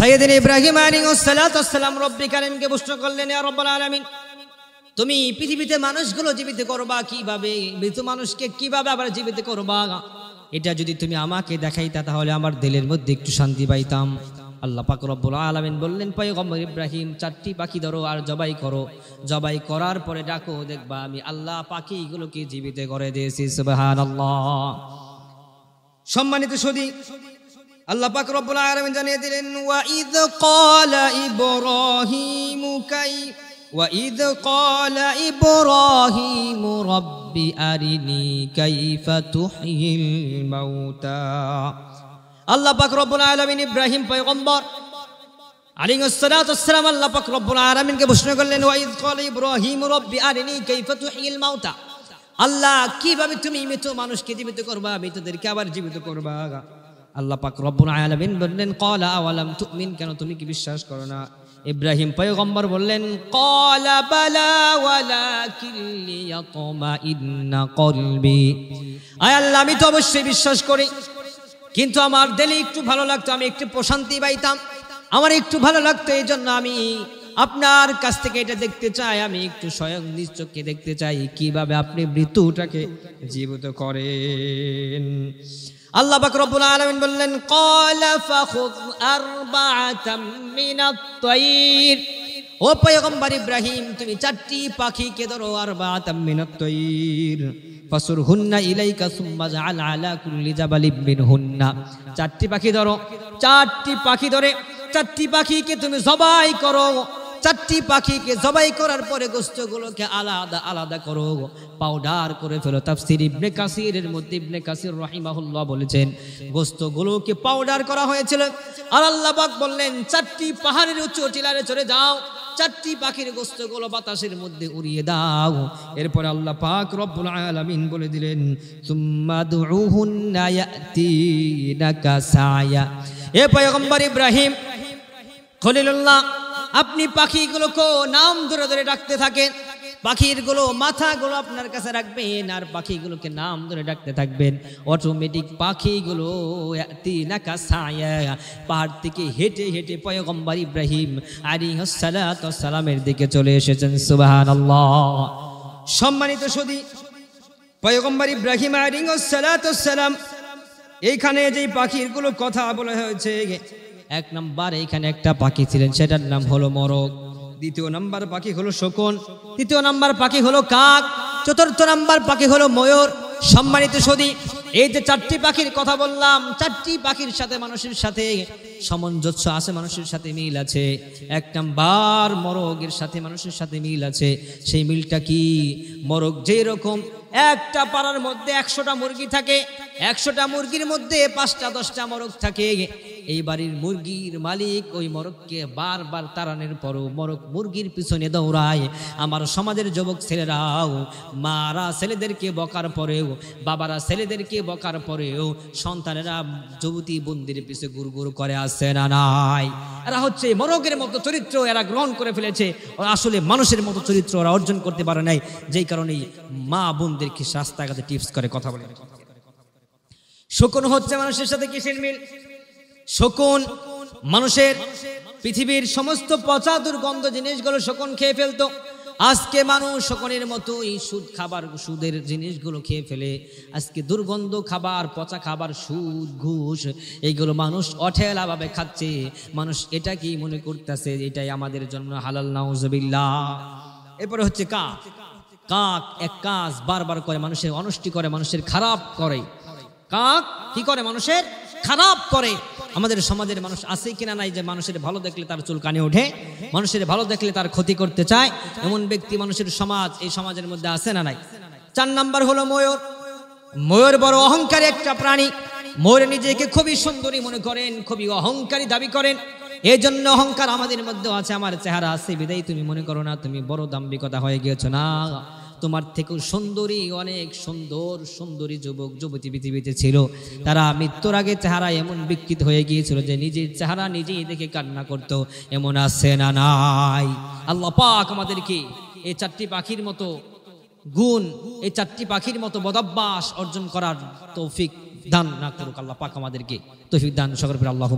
সাইয়েদিন ইব্রাহিম সালাতাম রব্বি কালিমকে প্রশ্ন করলেন আলমিন তুমি পৃথিবীতে মানুষগুলো জীবিত করবা কিভাবে মৃত মানুষকে কিভাবে আবার জীবিত করবা এটা যদি তুমি আমাকে দেখাইতা তাহলে আমার দিলের মধ্যে একটু শান্তি পাইতাম আল্লাহ পাক রব্বুল আলমিন বললেন গম্বর ইব্রাহিম চারটি পাখি ধরো আর জবাই করো জবাই করার পরে ডাকো দেখবা আমি আল্লাহ পাখিগুলোকে জীবিত করে দিয়েছি সুবাহ আল্লাহ সম্মানিত সদী আল্লাহ পাক রব্বুল আলামিন জানিয়ে দিলেন ওয়াইদ ক্বালা ইব্রাহিম কাই ওয়াইদ ক্বালা ইব্রাহিম রব্বি আরিনি কাইফা তুহয়িল মাউতা আল্লাহ পাক রব্বুল আলামিন ইব্রাহিম পয়গম্বর আলাইহিস সালাতু ওয়াসসালাম আল্লাহ পাক রব্বুল আলামিনকে প্রশ্ন করলেন ওয়াইদ ক্বালা ইব্রাহিম রব্বি আরিনি কাইফা তুহয়িল মাউতা আল্লাহ কিভাবে তুমি মৃত মানুষকে জীবিত করবা মৃতদেরকে আবার জীবিত করবা আল্লাহ পাক রব্বুল আলামিন বললেন কলা আওয়ালাম তুমিন কেন তুমি কি বিশ্বাস করো না ইব্রাহিম পয়গম্বর বললেন কলা বালা ওয়ালাকিল্লিয়াতমাইন্না কলবি আয় আল্লাহ আমি তো অবশ্যই বিশ্বাস করি কিন্তু আমার দিলে একটু ভালো লাগতো আমি একটু প্রশান্তি পাইতাম আমার একটু ভালো লাগতো এই জন্য আমি আপনার কাছ থেকে এটা দেখতে চাই আমি একটু স্বয়ং নিজ দেখতে চাই কিভাবে আপনি মৃত্যুটাকে জীবিত করেন আল্লাহ পাক রব্বুল আলামিন বললেন ক্বালা ফাখুয আরবাআতাম মিনাত তায়র ও পয়গম্বর ইব্রাহিম তুমি চারটি পাখিকে ধরো আরবাআতাম মিনাত তায়র ফাসুরহুন্না ইলাইকা সুম্মা জাআল আলা কুল্লি জাবালিম মিনহুন্না চারটি পাখি ধরো চারটি পাখি ধরে চারটি পাখিকে তুমি জবাই করো চারটি পাখিকে জবাই করার পরে গোস্তগুলোকে আলাদা আলাদা করো পাউডার করে ফেলো তাফসির ইবনে কাসিরের মধ্যে ইবনে কাসির রহিমাহুল্লাহ বলেছেন গোস্তগুলোকে পাউডার করা হয়েছিল আর আল্লাহবাক বললেন চারটি পাহাড়ের উঁচু টিলারে চলে যাও চারটি পাখির গোস্তগুলো বাতাসের মধ্যে উড়িয়ে দাও এরপর আল্লাহ পাক রব্বুল আলামিন বলে দিলেন সুম্মা দুহুন্না ইয়াতিনাকা সায়া এ পয়গম্বর ইব্রাহিম খলিলুল্লাহ আপনি পাখিগুলোকে নাম ধরে ধরে ডাকতে থাকেন পাখিরগুলো মাথাগুলো আপনার কাছে রাখবেন আর পাখিগুলোকে নাম ধরে ডাকতে থাকবেন অটোমেটিক পাখিগুলো পাহাড় থেকে হেঁটে হেঁটে পয়গম্বর ইব্রাহিম আলী সালামের দিকে চলে এসেছেন সুবাহান সম্মানিত সদি পয়গম্বর ইব্রাহিম আলী সালাম এইখানে যেই পাখিরগুলো কথা বলা হয়েছে এক নাম্বার এইখানে একটা পাখি ছিলেন সেটার নাম হলো মরক দ্বিতীয় নাম্বার পাখি হলো শকুন তৃতীয় নাম্বার পাখি হলো কাক চতুর্থ নাম্বার পাখি হলো ময়ূর সম্মানিত সদী এই যে চারটি পাখির কথা বললাম চারটি পাখির সাথে মানুষের সাথে সামঞ্জস্য আছে মানুষের সাথে মিল আছে এক নাম্বার মরগের সাথে মানুষের সাথে মিল আছে সেই মিলটা কি মরগ যেরকম রকম একটা পাড়ার মধ্যে একশোটা মুরগি থাকে একশোটা মুরগির মধ্যে পাঁচটা দশটা মরগ থাকে এই বাড়ির মুরগির মালিক ওই মোরগকে বারবার তাড়ানোর পরও মোরগ মুরগির পিছনে দৌড়ায় আমার সমাজের যুবক ছেলেরাও মারা ছেলেদেরকে বকার পরেও বাবারা ছেলেদেরকে বকার পরেও সন্তানেরা যুবতী বন্দির পিছে গুড় গুড় করে আসে না নাই এরা হচ্ছে মোরগের মতো চরিত্র এরা গ্রহণ করে ফেলেছে ওরা আসলে মানুষের মতো চরিত্র ওরা অর্জন করতে পারে নাই যেই কারণে মা বোনদেরকে রাস্তাঘাটে টিপস করে কথা বলে শকুন হচ্ছে মানুষের সাথে কিসের মিল শকুন মানুষের পৃথিবীর সমস্ত পচা দুর্গন্ধ জিনিসগুলো শকুন খেয়ে ফেলতো আজকে মানুষ শকুনের মতোই সুদ খাবার সুদের জিনিসগুলো খেয়ে ফেলে আজকে দুর্গন্ধ খাবার পচা খাবার সুদ ঘুষ এইগুলো মানুষ অঠেলাভাবে খাচ্ছে মানুষ এটা কি মনে করতেছে এটাই আমাদের জন্য হালাল নাউজবিল্লা এরপরে হচ্ছে কাক কাক এক কাজ বারবার করে মানুষের অনষ্টি করে মানুষের খারাপ করে কাক কি করে মানুষের খারাপ করে আমাদের সমাজের মানুষ আছে কিনা নাই যে মানুষের ভালো দেখলে তার চুল কানে ওঠে মানুষের ভালো দেখলে তার ক্ষতি করতে চায় এমন ব্যক্তি মানুষের সমাজ এই সমাজের মধ্যে আছে না নাই চার নাম্বার হলো ময়ূর ময়ূর বড় অহংকারী একটা প্রাণী ময়ূর নিজেকে খুবই সুন্দরী মনে করেন খুবই অহংকারী দাবি করেন এই জন্য অহংকার আমাদের মধ্যেও আছে আমার চেহারা আছে বিদায় তুমি মনে করো না তুমি বড় দাম্বিকতা হয়ে গিয়েছো না তোমার থেকেও সুন্দরী অনেক সুন্দর সুন্দরী যুবক যুবতী পৃথিবীতে ছিল তারা মৃত্যুর আগে চেহারা এমন বিকৃত হয়ে গিয়েছিল যে নিজের চেহারা নিজেই দেখে কান্না করত এমন আছে না নাই আল্লাহ পাক আমাদেরকে এই চারটি পাখির মতো গুণ এই চারটি পাখির মতো বদাভ্যাস অর্জন করার তৌফিক দান না করুক আল্লাহ পাক আমাদেরকে তৌফিক দান সকল আল্লাহ